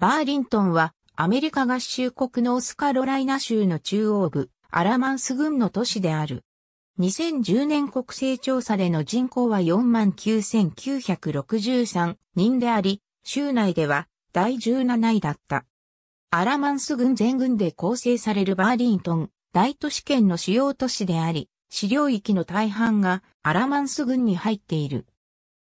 バーリントンはアメリカ合衆国のオスカロライナ州の中央部、アラマンス郡の都市である。2010年国勢調査での人口は49,963人であり、州内では第17位だった。アラマンス郡全郡で構成されるバーリントン、大都市圏の主要都市であり、資料域の大半がアラマンス郡に入っている。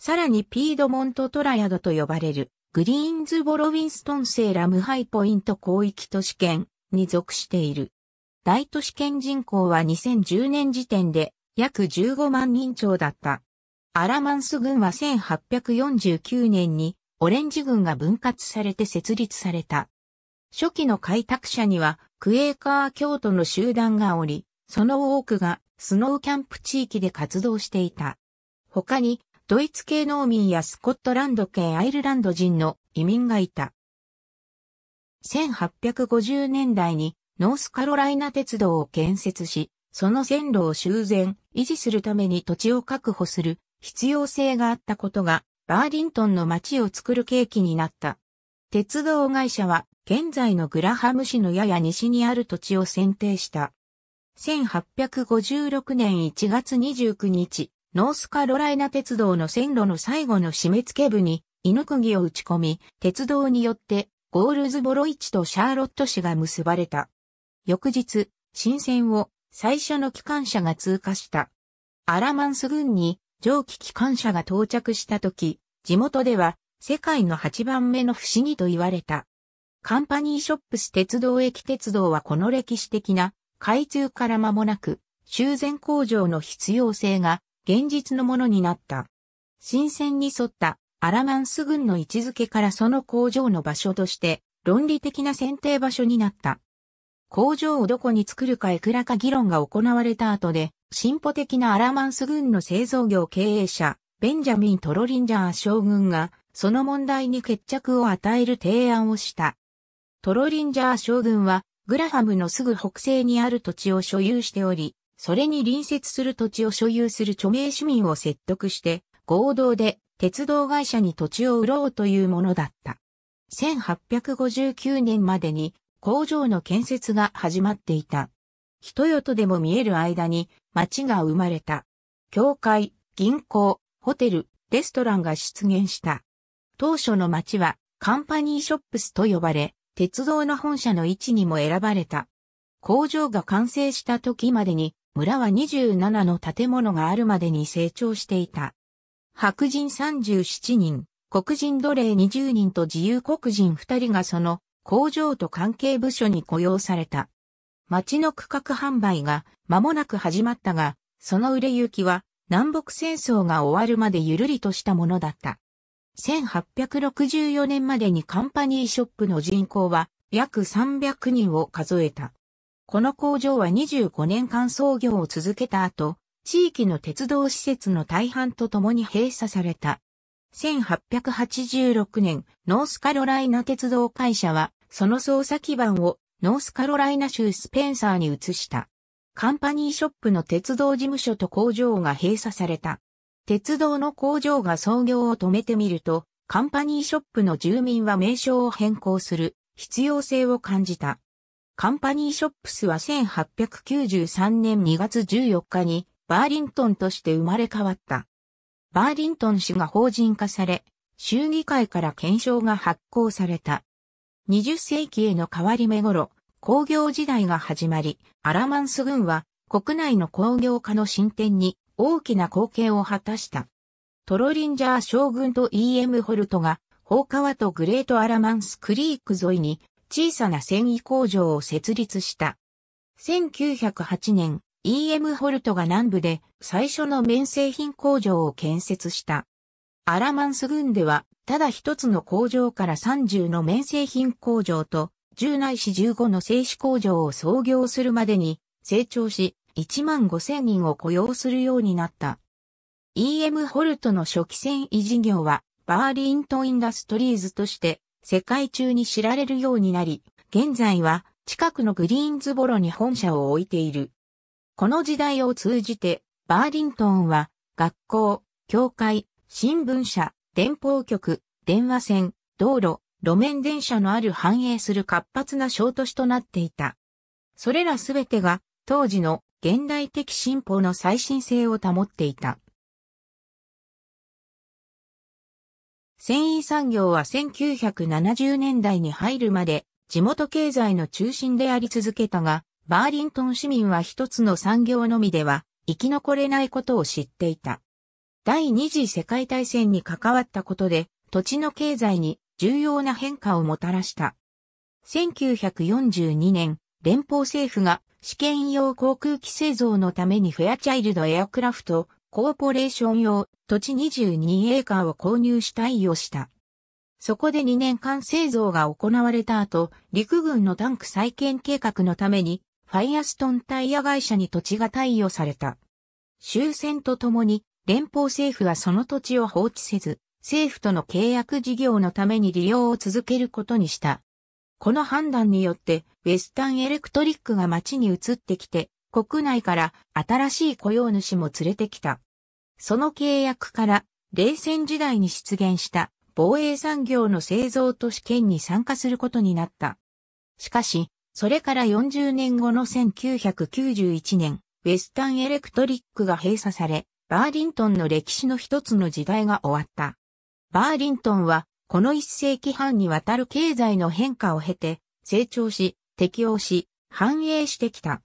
さらにピードモントトラヤドと呼ばれるグリーンズボロウィンストンセーラムハイポイント広域都市圏に属している。大都市圏人口は2010年時点で約15万人超だった。アラマンス軍は1849年にオレンジ軍が分割されて設立された。初期の開拓者にはクエーカー教徒の集団がおり、その多くがスノーキャンプ地域で活動していた。他にドイツ系農民やスコットランド系アイルランド人の移民がいた。1850年代にノースカロライナ鉄道を建設し、その線路を修繕、維持するために土地を確保する必要性があったことが、バーリントンの街を作る契機になった。鉄道会社は、現在のグラハム市のやや西にある土地を選定した。1856年1月29日、ノースカロライナ鉄道の線路の最後の締め付け部に、犬釘を打ち込み、鉄道によって、ゴールズボロイチとシャーロット市が結ばれた。翌日、新線を最初の機関車が通過した。アラマンス軍に蒸気機関車が到着した時、地元では世界の8番目の不思議と言われた。カンパニーショップス鉄道駅鉄道はこの歴史的な開通から間もなく修繕工場の必要性が現実のものになった。新鮮に沿ったアラマンス軍の位置づけからその工場の場所として論理的な選定場所になった。工場をどこに作るかいくらか議論が行われた後で、進歩的なアラマンス軍の製造業経営者、ベンジャミン・トロリンジャー将軍が、その問題に決着を与える提案をした。トロリンジャー将軍は、グラハムのすぐ北西にある土地を所有しており、それに隣接する土地を所有する著名市民を説得して、合同で鉄道会社に土地を売ろうというものだった。1859年までに工場の建設が始まっていた。人よとでも見える間に町が生まれた。教会、銀行、ホテル、レストランが出現した。当初の町はカンパニーショップスと呼ばれ、鉄道の本社の位置にも選ばれた。工場が完成した時までに村は27の建物があるまでに成長していた。白人37人、黒人奴隷20人と自由黒人2人がその工場と関係部署に雇用された。町の区画販売が間もなく始まったが、その売れ行きは南北戦争が終わるまでゆるりとしたものだった。1864年までにカンパニーショップの人口は約300人を数えた。この工場は25年間操業を続けた後、地域の鉄道施設の大半と共に閉鎖された。1886年、ノースカロライナ鉄道会社は、その操作基盤をノースカロライナ州スペンサーに移した。カンパニーショップの鉄道事務所と工場が閉鎖された。鉄道の工場が操業を止めてみると、カンパニーショップの住民は名称を変更する必要性を感じた。カンパニーショップスは1893年2月14日にバーリントンとして生まれ変わった。バーリントン氏が法人化され、衆議会から検証が発行された。20世紀への変わり目頃、工業時代が始まり、アラマンス軍は国内の工業化の進展に大きな貢献を果たした。トロリンジャー将軍と E.M. ホルトが、放川とグレートアラマンスクリーク沿いに小さな繊維工場を設立した。1908年、EM ホルトが南部で最初の綿製品工場を建設した。アラマンス郡では、ただ一つの工場から30の綿製品工場と、10内いし15の製紙工場を創業するまでに成長し、1万5千人を雇用するようになった。EM ホルトの初期繊維事業は、バーリントインダストリーズとして世界中に知られるようになり、現在は近くのグリーンズボロに本社を置いている。この時代を通じて、バーリントンは学校、教会、新聞社、電報局、電話線、道路、路面電車のある繁栄する活発な小都市となっていた。それらすべてが当時の現代的進歩の最新性を保っていた。繊維産業は1970年代に入るまで地元経済の中心であり続けたが、バーリントン市民は一つの産業のみでは生き残れないことを知っていた。第二次世界大戦に関わったことで土地の経済に重要な変化をもたらした。1942年、連邦政府が試験用航空機製造のためにフェアチャイルドエアクラフトコーポレーション用土地22エーカーを購入し対応した。そこで2年間製造が行われた後、陸軍のタンク再建計画のために、ファイアストンタイヤ会社に土地が貸与された。終戦とともに、連邦政府はその土地を放置せず、政府との契約事業のために利用を続けることにした。この判断によって、ウェスタンエレクトリックが町に移ってきて、国内から新しい雇用主も連れてきた。その契約から冷戦時代に出現した防衛産業の製造都市圏に参加することになった。しかし、それから40年後の1991年、ウェスタンエレクトリックが閉鎖され、バーリントンの歴史の一つの時代が終わった。バーリントンは、この一世紀半にわたる経済の変化を経て、成長し、適応し、繁栄してきた。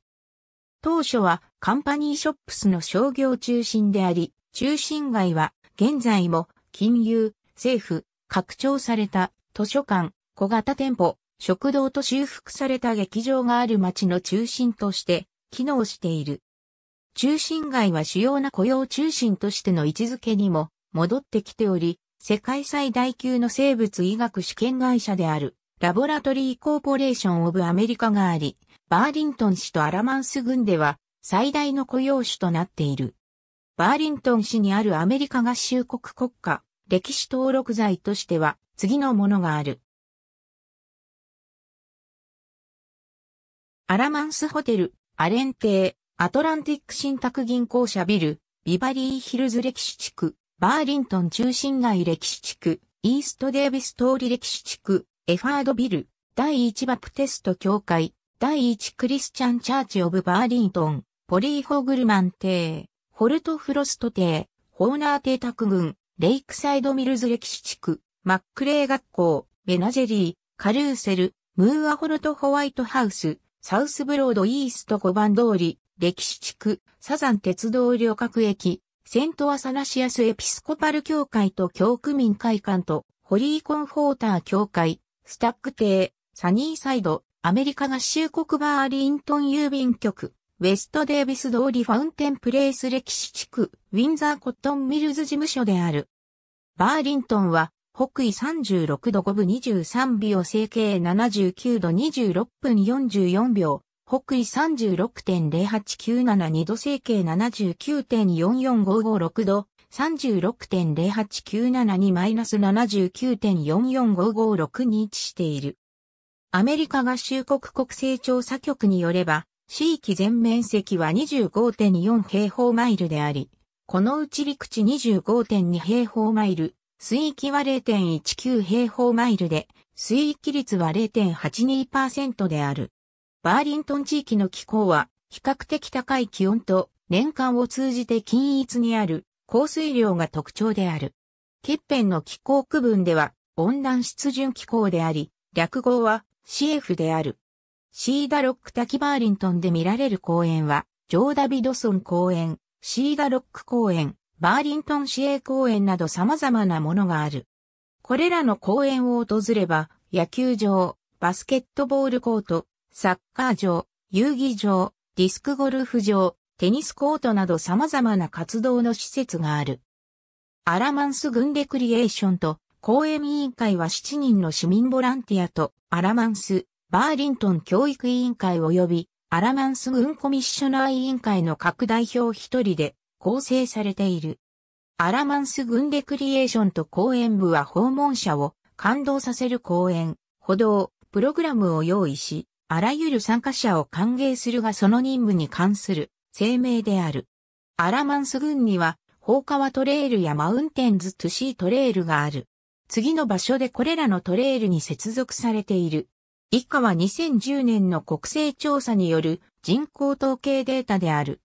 当初はカンパニーショップスの商業中心であり、中心街は現在も金融、政府、拡張された図書館、小型店舗、食堂と修復された劇場がある街の中心として機能している。中心街は主要な雇用中心としての位置づけにも戻ってきており、世界最大級の生物医学試験会社であるラボラトリーコーポレーションオブアメリカがあり、バーリントン市とアラマンス郡では最大の雇用種となっている。バーリントン市にあるアメリカ合衆国国家歴史登録財としては次のものがある。アラマンスホテル、アレンー、アトランティック信託銀行社ビル、ビバリーヒルズ歴史地区、バーリントン中心街歴史地区、イーストデービス通り歴史地区、エファードビル、第一バプテスト教会、第1クリスチャン・チャーチ・オブ・バーリントン、ポリー・ホグルマン邸、ホルト・フロスト邸、ホーナー邸宅群、レイクサイド・ミルズ歴史地区、マックレー学校、ベナジェリー、カルーセル、ムーア・ホルト・ホワイトハウス、サウスブロード・イースト5番通り、歴史地区、サザン鉄道旅客駅、セントアサナシアスエピスコパル協会と教区民会館と、ホリーコンフォーター協会、スタック邸、サニーサイド、アメリカ合衆国バーリントン郵便局、ウェストデービス通りファウンテンプレイス歴史地区、ウィンザーコットンミルズ事務所である。バーリントンは、北緯36度5分23秒整形79度26分44秒、北緯36.08972度整形79.44556度、36.0897 2マイナス79.44556に位置している。アメリカ合衆国国勢調査局によれば、地域全面積は25.4平方マイルであり、このうち陸地25.2平方マイル、水域は0.19平方マイルで、水域率は0.82%である。バーリントン地域の気候は、比較的高い気温と、年間を通じて均一にある、降水量が特徴である。欠片の気候区分では、温暖湿潤気候であり、略語は、CF である。シーダロック滝バーリントンで見られる公園は、ジョー・ダビドソン公園、シーダロック公園、バーリントン市営公園など様々なものがある。これらの公園を訪れば、野球場、バスケットボールコート、サッカー場、遊技場、ディスクゴルフ場、テニスコートなど様々な活動の施設がある。アラマンスンデクリエーションと公園委員会は7人の市民ボランティアとアラマンス、バーリントン教育委員会及びアラマンス軍コミッショナー委員会の各代表一人で構成されている。アラマンス軍レクリエーションと公園部は訪問者を感動させる公園、歩道、プログラムを用意し、あらゆる参加者を歓迎するがその任務に関する声明である。アラマンス軍には、放火はトレイルやマウンテンズ・トゥシートレイルがある。次の場所でこれらのトレイルに接続されている。以下は2010年の国勢調査による人口統計データである。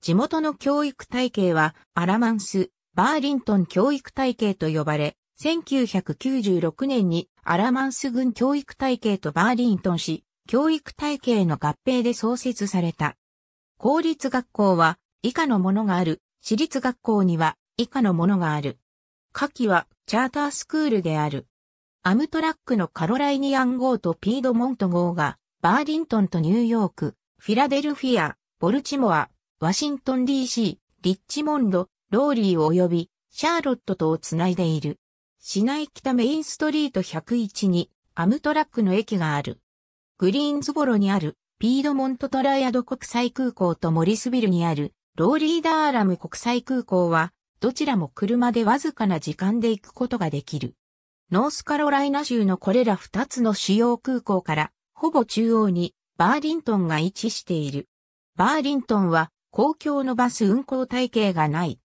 地元の教育体系はアラマンス、バーリントン教育体系と呼ばれ、1996年にアラマンス軍教育体系とバーリントン市教育体系の合併で創設された。公立学校は以下のものがある。私立学校には以下のものがある。下記はチャータースクールである。アムトラックのカロライニアン号とピードモント号が、バーリントンとニューヨーク、フィラデルフィア、ボルチモア、ワシントン DC、リッチモンド、ローリー及び、シャーロットとをつないでいる。市内北メインストリート101に、アムトラックの駅がある。グリーンズボロにある、ピードモントトライアド国際空港とモリスビルにある、ローリーダーラム国際空港は、どちらも車でわずかな時間で行くことができる。ノースカロライナ州のこれら2つの主要空港からほぼ中央にバーリントンが位置している。バーリントンは公共のバス運行体系がない。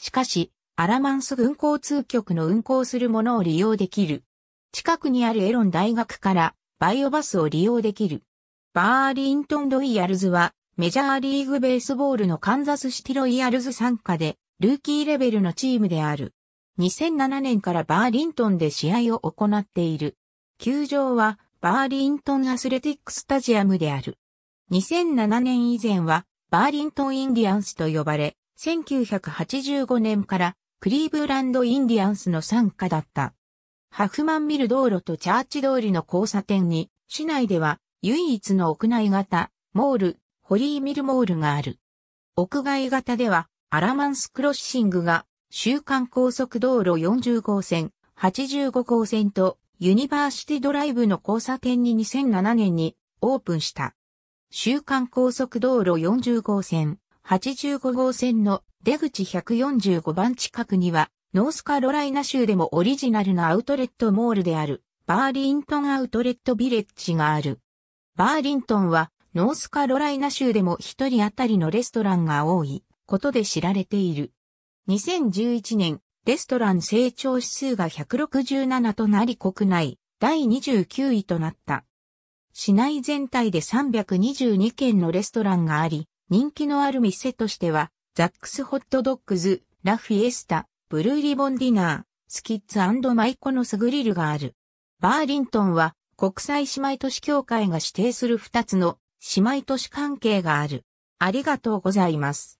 しかし、アラマンス運行通局の運行するものを利用できる。近くにあるエロン大学からバイオバスを利用できる。バーリントンロイヤルズはメジャーリーグベースボールのカンザスシティロイヤルズ参加でルーキーレベルのチームである。2007年からバーリントンで試合を行っている。球場はバーリントンアスレティックスタジアムである。2007年以前はバーリントンインディアンスと呼ばれ、1985年からクリーブランドインディアンスの参加だった。ハフマンミル道路とチャーチ通りの交差点に、市内では唯一の屋内型、モール、ホリーミルモールがある。屋外型では、アラマンスクロッシングが、週間高速道路40号線、85号線と、ユニバーシティドライブの交差点に2007年にオープンした。週間高速道路40号線、85号線の出口145番近くには、ノースカロライナ州でもオリジナルのアウトレットモールである、バーリントンアウトレットビレッジがある。バーリントンは、ノースカロライナ州でも一人当たりのレストランが多い。ことで知られている。2011年、レストラン成長指数が167となり国内第29位となった。市内全体で322件のレストランがあり、人気のある店としては、ザックスホットドッグズ、ラフィエスタ、ブルーリボンディナー、スキッツマイコのスグリルがある。バーリントンは国際姉妹都市協会が指定する2つの姉妹都市関係がある。ありがとうございます。